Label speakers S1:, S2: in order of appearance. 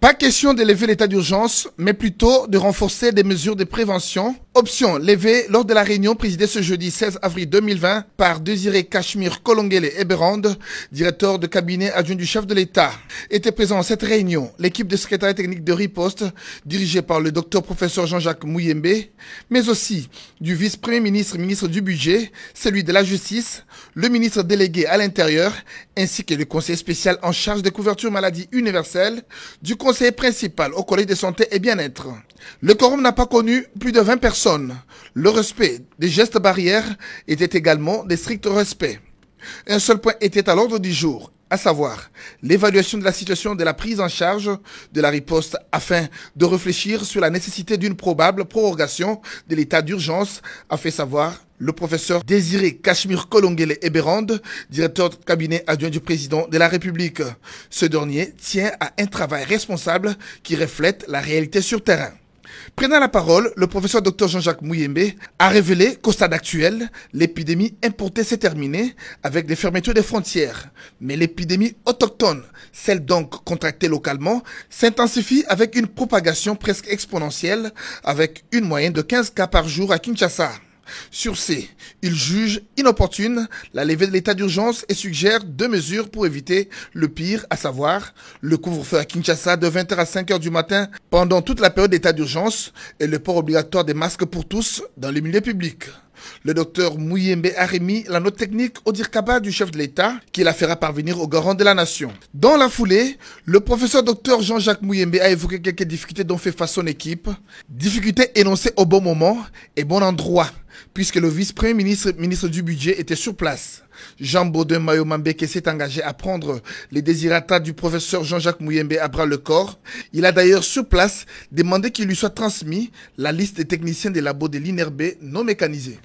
S1: Pas question d'élever l'état d'urgence, mais plutôt de renforcer des mesures de prévention Option levée lors de la réunion présidée ce jeudi 16 avril 2020 par Désiré Cachemire Kolongele Eberonde, directeur de cabinet adjoint du chef de l'État. Était présent à cette réunion l'équipe de secrétariat technique de riposte dirigée par le docteur professeur Jean-Jacques Mouyembe, mais aussi du vice-premier ministre, ministre du budget, celui de la justice, le ministre délégué à l'intérieur, ainsi que le conseiller spécial en charge des couvertures maladie universelle, du conseiller principal au collège de santé et bien-être. Le quorum n'a pas connu plus de 20 personnes. Le respect des gestes barrières était également des strict respect. Un seul point était à l'ordre du jour, à savoir l'évaluation de la situation de la prise en charge de la riposte afin de réfléchir sur la nécessité d'une probable prorogation de l'état d'urgence, a fait savoir le professeur Désiré Cachemire Kolongele Eberand, directeur de cabinet adjoint du président de la République. Ce dernier tient à un travail responsable qui reflète la réalité sur terrain. Prenant la parole, le professeur Dr Jean-Jacques Mouyembe a révélé qu'au stade actuel, l'épidémie importée s'est terminée avec des fermetures des frontières. Mais l'épidémie autochtone, celle donc contractée localement, s'intensifie avec une propagation presque exponentielle, avec une moyenne de 15 cas par jour à Kinshasa. Sur ces, il juge inopportune la levée de l'état d'urgence et suggère deux mesures pour éviter le pire, à savoir le couvre-feu à Kinshasa de 20h à 5h du matin pendant toute la période d'état d'urgence et le port obligatoire des masques pour tous dans les milieux publics. Le docteur Mouyembe a remis la note technique au Dirkaba du chef de l'État, qui la fera parvenir au garant de la nation. Dans la foulée, le professeur docteur Jean-Jacques Mouyembe a évoqué quelques difficultés dont fait face son équipe. Difficultés énoncées au bon moment et bon endroit puisque le vice-premier ministre, ministre du Budget était sur place. Jean Baudin qui s'est engagé à prendre les désirata du professeur Jean-Jacques Mouyembe à bras le corps. Il a d'ailleurs sur place demandé qu'il lui soit transmis la liste des techniciens des labos de l'INERB non mécanisés.